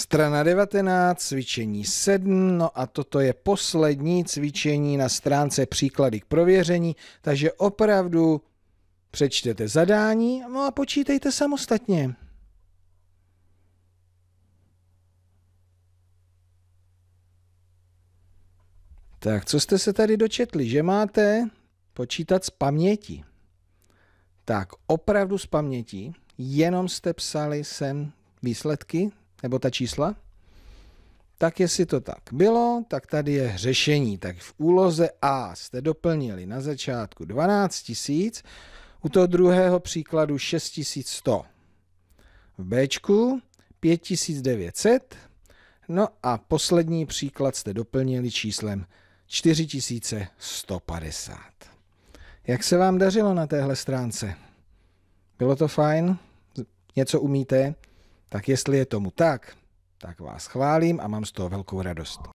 Strana 19, cvičení 7, no a toto je poslední cvičení na stránce příklady k prověření, takže opravdu přečtete zadání no a počítejte samostatně. Tak, co jste se tady dočetli, že máte počítat z paměti. Tak, opravdu z paměti, jenom jste psali sem výsledky nebo ta čísla, tak jestli to tak bylo, tak tady je řešení. Tak v úloze A jste doplnili na začátku 12 000. u toho druhého příkladu 6 100. V B 900. no a poslední příklad jste doplnili číslem 4150. Jak se vám dařilo na téhle stránce? Bylo to fajn? Něco umíte? Tak jestli je tomu tak, tak vás chválím a mám z toho velkou radost.